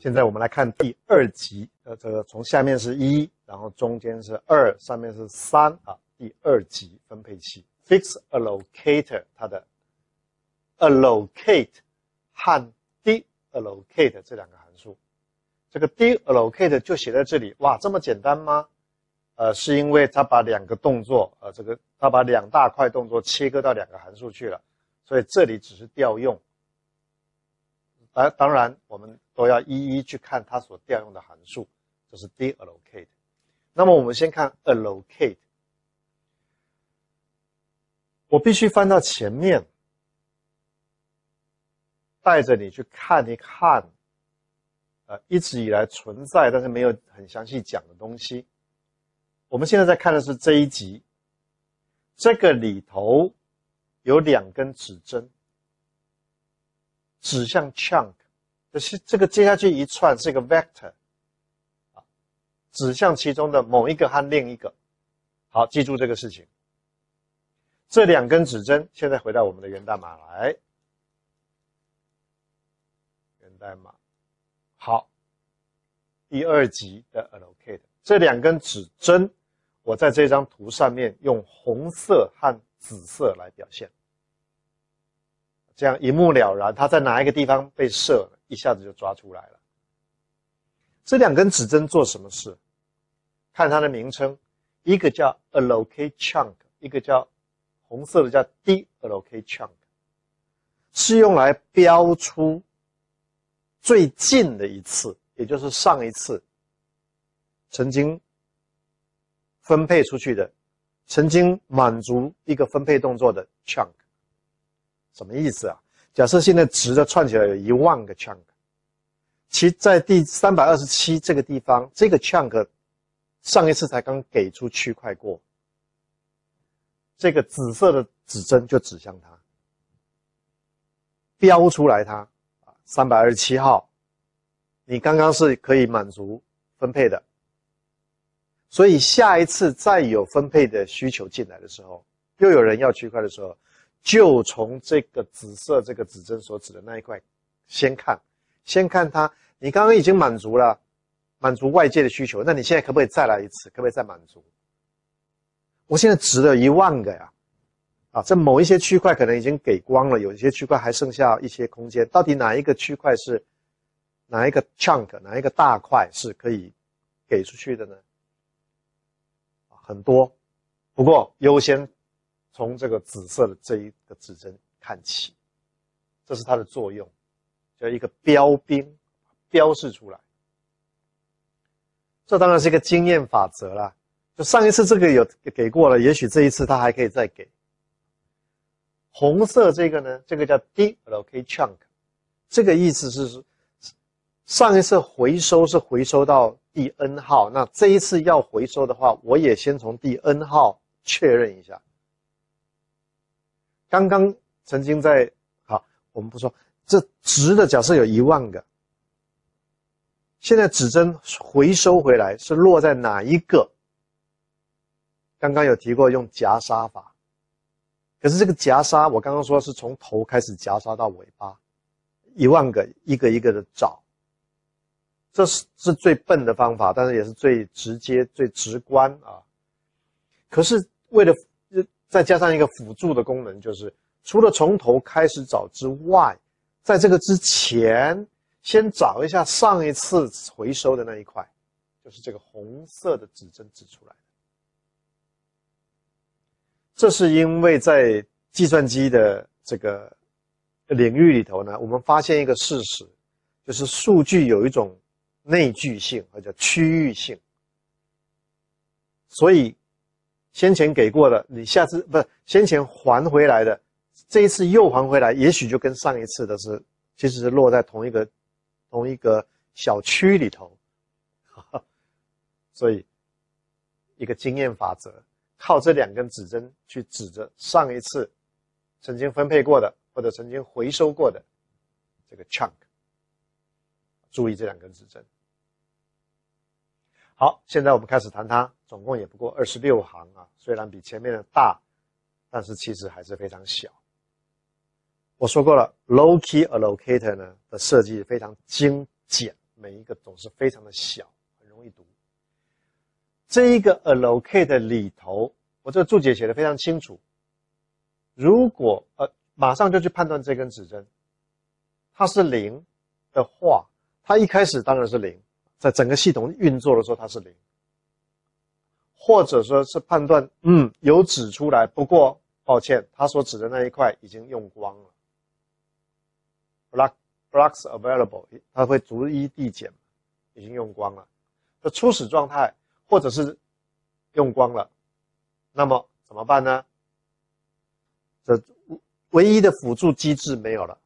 现在我们来看第二级，呃，这个从下面是一，然后中间是二，上面是三啊。第二级分配器，fix allocator，它的 allocate 和 de allocate 这两个函数，这个 de allocate 就写在这里。哇，这么简单吗？呃，是因为它把两个动作，呃，这个它把两大块动作切割到两个函数去了，所以这里只是调用。而当然我们。都要一一去看它所调用的函数，这是 deallocate。那么我们先看 allocate。我必须翻到前面，带着你去看一看，呃，一直以来存在但是没有很详细讲的东西。我们现在在看的是这一集，这个里头有两根指针，指向 chunk。可是这个接下去一串是一个 vector，啊，指向其中的某一个和另一个，好，记住这个事情。这两根指针现在回到我们的源代码来，源代码，好，第二级的 allocate，这两根指针，我在这张图上面用红色和紫色来表现。这样一目了然，他在哪一个地方被射，了，一下子就抓出来了。这两根指针做什么事？看它的名称，一个叫 allocate chunk，一个叫红色的叫 deallocate chunk，是用来标出最近的一次，也就是上一次曾经分配出去的，曾经满足一个分配动作的 chunk。什么意思啊？假设现在值的串起来有一万个 chunk，其在第三百二十七这个地方，这个 chunk 上一次才刚给出区块过，这个紫色的指针就指向它，标出来它啊，三百二十七号，你刚刚是可以满足分配的，所以下一次再有分配的需求进来的时候，又有人要区块的时候。就从这个紫色这个指针所指的那一块，先看，先看它。你刚刚已经满足了，满足外界的需求。那你现在可不可以再来一次？可不可以再满足？我现在值了一万个呀！啊，这某一些区块可能已经给光了，有一些区块还剩下一些空间。到底哪一个区块是哪一个 chunk，哪一个大块是可以给出去的呢？很多，不过优先。从这个紫色的这一个指针看起，这是它的作用，叫一个标兵，标示出来。这当然是一个经验法则啦，就上一次这个有给过了，也许这一次他还可以再给。红色这个呢，这个叫 D l o c k Chunk，这个意思是上一次回收是回收到第 N 号，那这一次要回收的话，我也先从第 N 号确认一下。刚刚曾经在好，我们不说这值的假设有一万个。现在指针回收回来是落在哪一个？刚刚有提过用夹杀法，可是这个夹杀我刚刚说是从头开始夹杀到尾巴，一万个一个一个的找，这是是最笨的方法，但是也是最直接、最直观啊。可是为了。再加上一个辅助的功能，就是除了从头开始找之外，在这个之前先找一下上一次回收的那一块，就是这个红色的指针指出来。这是因为在计算机的这个领域里头呢，我们发现一个事实，就是数据有一种内聚性，或者区域性，所以。先前给过的，你下次不是先前还回来的，这一次又还回来，也许就跟上一次的是，其实是落在同一个同一个小区里头，所以一个经验法则，靠这两根指针去指着上一次曾经分配过的或者曾经回收过的这个 chunk，注意这两根指针。好，现在我们开始谈它，总共也不过二十六行啊，虽然比前面的大，但是其实还是非常小。我说过了，low key allocator 呢的设计非常精简，每一个总是非常的小，很容易读。这一个 allocate 里头，我这个注解写的非常清楚。如果呃，马上就去判断这根指针，它是零的话，它一开始当然是零。在整个系统运作的时候，它是零，或者说是判断，嗯，有指出来，不过抱歉，它所指的那一块已经用光了。block blocks available，它会逐一递减，已经用光了。这初始状态，或者是用光了，那么怎么办呢？这唯一的辅助机制没有了，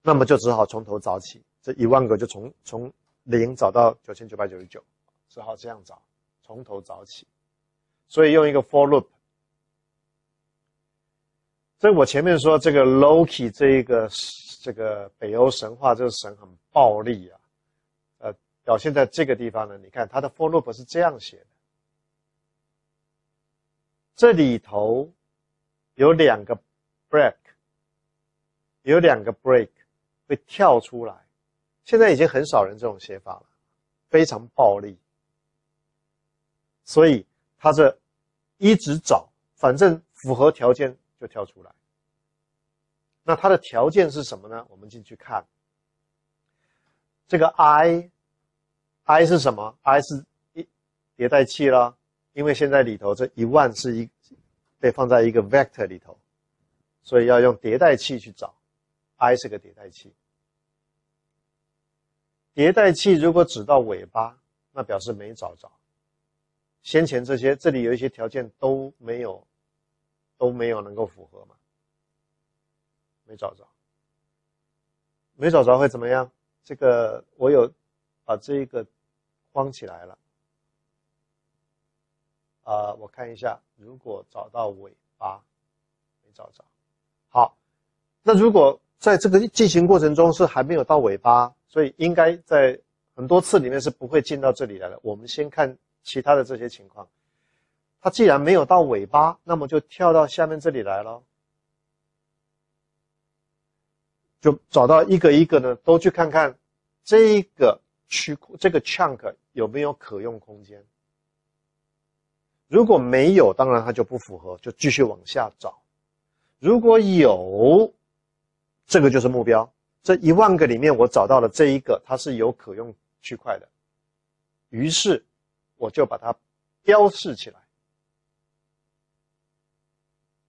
那么就只好从头找起，这一万个就从从。零找到九千九百九十九，只好这样找，从头找起。所以用一个 for loop。所以我前面说这个 Loki 这一个这个北欧神话，这个神很暴力啊，呃，表现在这个地方呢，你看它的 for loop 是这样写的，这里头有两个 break，有两个 break 会跳出来。现在已经很少人这种写法了，非常暴力。所以他这一直找，反正符合条件就跳出来。那它的条件是什么呢？我们进去看，这个 i，i 是什么？i 是一迭代器了，因为现在里头这一万是一被放在一个 vector 里头，所以要用迭代器去找，i 是个迭代器。迭代器如果指到尾巴，那表示没找着。先前这些这里有一些条件都没有，都没有能够符合嘛？没找着，没找着会怎么样？这个我有把这一个框起来了。啊，我看一下，如果找到尾巴，没找着。好，那如果。在这个进行过程中是还没有到尾巴，所以应该在很多次里面是不会进到这里来的。我们先看其他的这些情况，它既然没有到尾巴，那么就跳到下面这里来了，就找到一个一个呢，都去看看这个区这个 chunk 有没有可用空间。如果没有，当然它就不符合，就继续往下找；如果有。这个就是目标，这一万个里面我找到了这一个，它是有可用区块的，于是我就把它标示起来。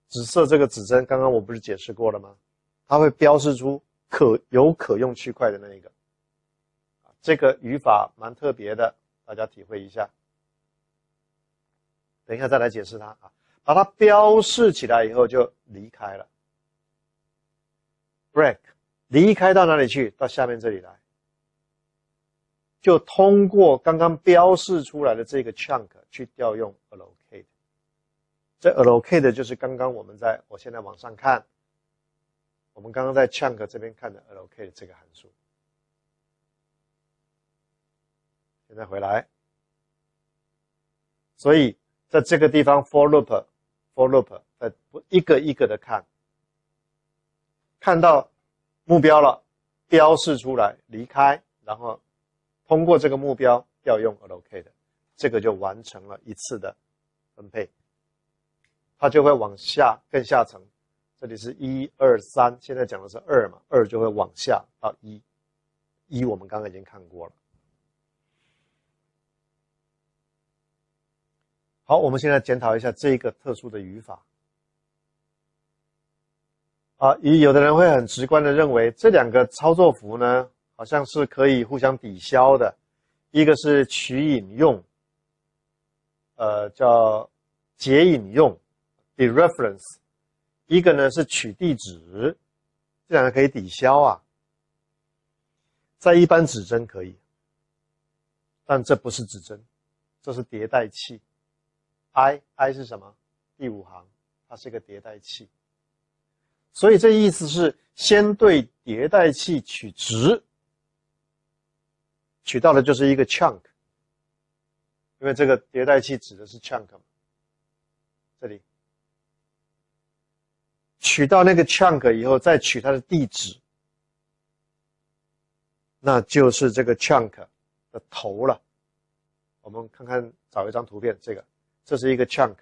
紫色这个指针，刚刚我不是解释过了吗？它会标示出可有可用区块的那一个。这个语法蛮特别的，大家体会一下。等一下再来解释它啊，把它标示起来以后就离开了。break 离开到哪里去？到下面这里来。就通过刚刚标示出来的这个 chunk 去调用 allocate。这 allocate 就是刚刚我们在我现在往上看，我们刚刚在 chunk 这边看的 allocate 这个函数。现在回来，所以在这个地方 for loop for loop 呃不一个一个的看。看到目标了，标示出来，离开，然后通过这个目标调用 allocate，这个就完成了一次的分配，它就会往下更下层。这里是一二三，现在讲的是二嘛，二就会往下到一，一我们刚刚已经看过了。好，我们现在检讨一下这一个特殊的语法。啊，以有的人会很直观的认为这两个操作符呢，好像是可以互相抵消的，一个是取引用，呃，叫解引用，de-reference，一个呢是取地址，这两个可以抵消啊。在一般指针可以，但这不是指针，这是迭代器，i i 是什么？第五行，它是一个迭代器。所以这意思是，先对迭代器取值，取到的就是一个 chunk，因为这个迭代器指的是 chunk。这里取到那个 chunk 以后，再取它的地址，那就是这个 chunk 的头了。我们看看，找一张图片，这个，这是一个 chunk，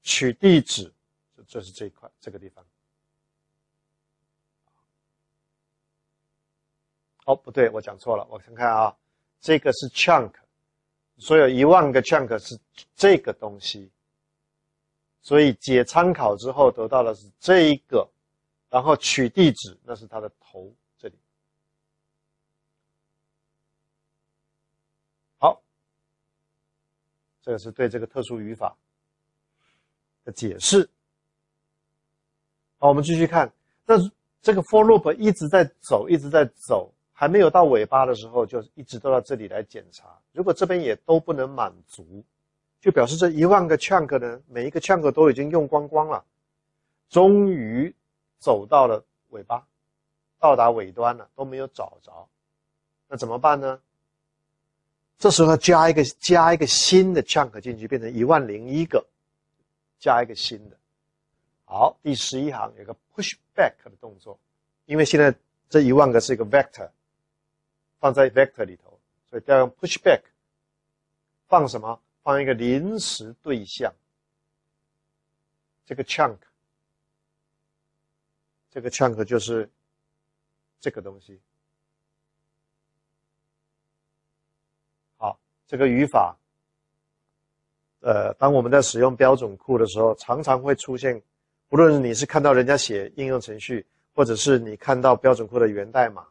取地址。就是这一块，这个地方。哦，不对，我讲错了，我看看啊，这个是 chunk，所有一万个 chunk 是这个东西，所以解参考之后得到的是这一个，然后取地址那是它的头这里。好，这个是对这个特殊语法的解释。好，我们继续看，那这个 for loop 一直在走，一直在走，还没有到尾巴的时候，就一直都到这里来检查。如果这边也都不能满足，就表示这一万个 chunk 呢，每一个 chunk 都已经用光光了，终于走到了尾巴，到达尾端了，都没有找着，那怎么办呢？这时候加一个加一个新的 chunk 进去，变成一万零一个，加一个新的。好，第十一行有个 push back 的动作，因为现在这一万个是一个 vector，放在 vector 里头，所以要用 push back 放什么？放一个临时对象。这个 chunk，这个 chunk 就是这个东西。好，这个语法，呃，当我们在使用标准库的时候，常常会出现。无论你是看到人家写应用程序，或者是你看到标准库的源代码，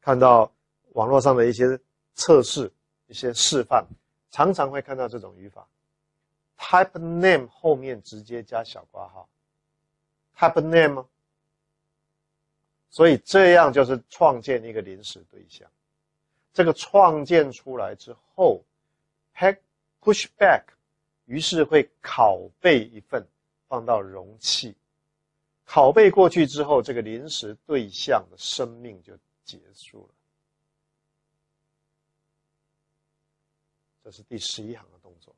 看到网络上的一些测试、一些示范，常常会看到这种语法：type name 后面直接加小括号，type name。所以这样就是创建一个临时对象。这个创建出来之后，push p a c k back，于是会拷贝一份。放到容器，拷贝过去之后，这个临时对象的生命就结束了。这是第十一行的动作，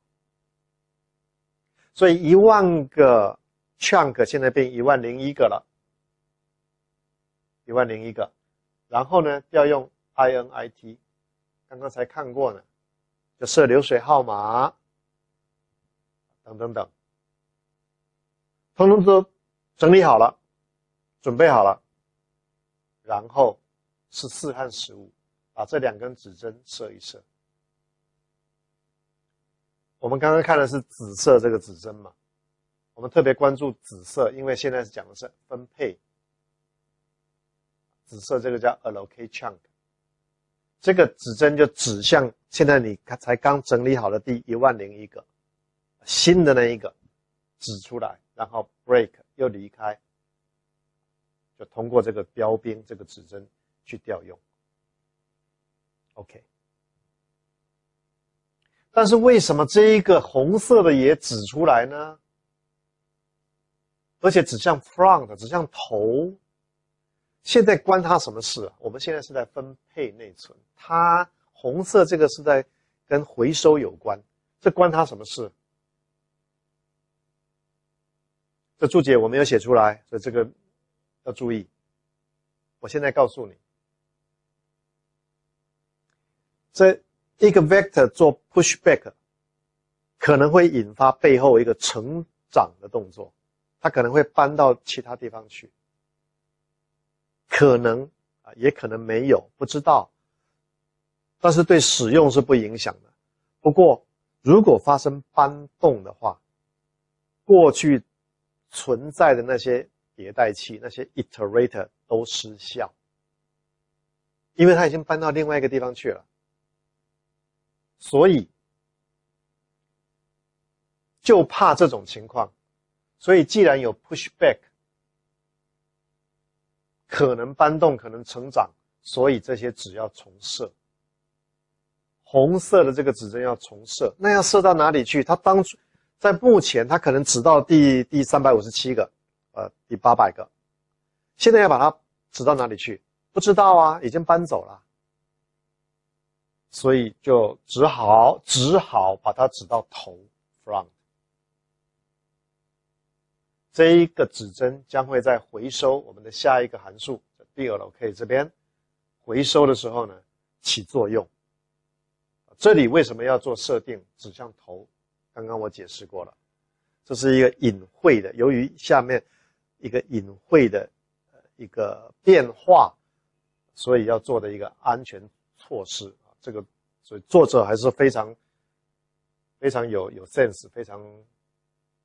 所以一万个 chunk 现在变一万零一个了，一万零一个。然后呢，调用 init，刚刚才看过呢，就设流水号码，等等等。通通都整理好了，准备好了。然后是四和十五，把这两根指针设一设。我们刚刚看的是紫色这个指针嘛？我们特别关注紫色，因为现在是讲的是分配。紫色这个叫 allocate chunk，这个指针就指向现在你才刚整理好的第一万零一个新的那一个指出来。然后 break 又离开，就通过这个标兵这个指针去调用。OK，但是为什么这一个红色的也指出来呢？而且指向 front 指向头，现在关他什么事？我们现在是在分配内存，它红色这个是在跟回收有关，这关他什么事？这注解我没有写出来，所以这个要注意。我现在告诉你，这一个 vector 做 push back，可能会引发背后一个成长的动作，它可能会搬到其他地方去，可能啊，也可能没有，不知道。但是对使用是不影响的。不过如果发生搬动的话，过去。存在的那些迭代器、那些 iterator 都失效，因为它已经搬到另外一个地方去了。所以就怕这种情况，所以既然有 push back，可能搬动，可能成长，所以这些只要重设。红色的这个指针要重设，那要设到哪里去？它当初。在目前，它可能指到第第三百五十七个，呃，第八百个。现在要把它指到哪里去？不知道啊，已经搬走了。所以就只好只好把它指到头，from。这一个指针将会在回收我们的下一个函数，b 第二 o k 这边回收的时候呢，起作用。这里为什么要做设定，指向头？刚刚我解释过了，这是一个隐晦的，由于下面一个隐晦的一个变化，所以要做的一个安全措施啊。这个所以作者还是非常非常有有 sense，非常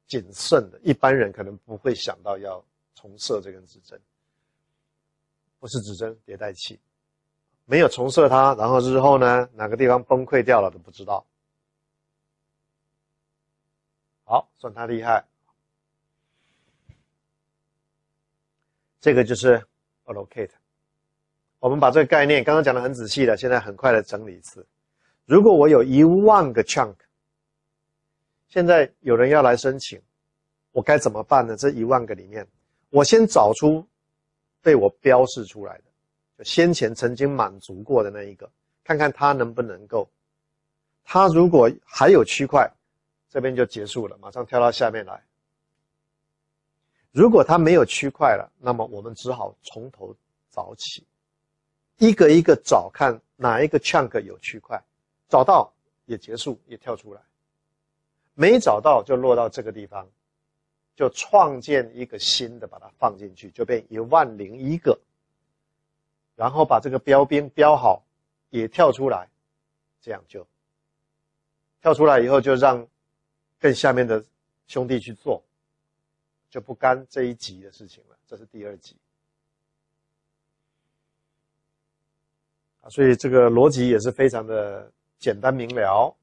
谨慎的。一般人可能不会想到要重设这根指针，不是指针迭代器，没有重设它，然后日后呢哪个地方崩溃掉了都不知道。好，算他厉害。这个就是 allocate。我们把这个概念刚刚讲的很仔细的，现在很快的整理一次。如果我有一万个 chunk，现在有人要来申请，我该怎么办呢？这一万个里面，我先找出被我标示出来的，先前曾经满足过的那一个，看看他能不能够。他如果还有区块。这边就结束了，马上跳到下面来。如果它没有区块了，那么我们只好从头找起，一个一个找，看哪一个 chunk 有区块，找到也结束，也跳出来；没找到就落到这个地方，就创建一个新的，把它放进去，就变一万零一个。然后把这个标边标好，也跳出来，这样就跳出来以后就让。跟下面的兄弟去做，就不干这一集的事情了。这是第二集啊，所以这个逻辑也是非常的简单明了。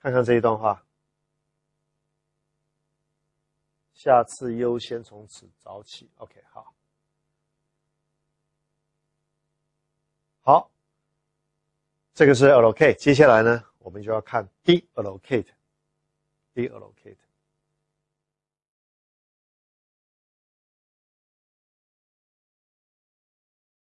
看看这一段话，下次优先从此早起。OK，好，好。这个是 allocate，接下来呢，我们就要看 de allocate，de allocate。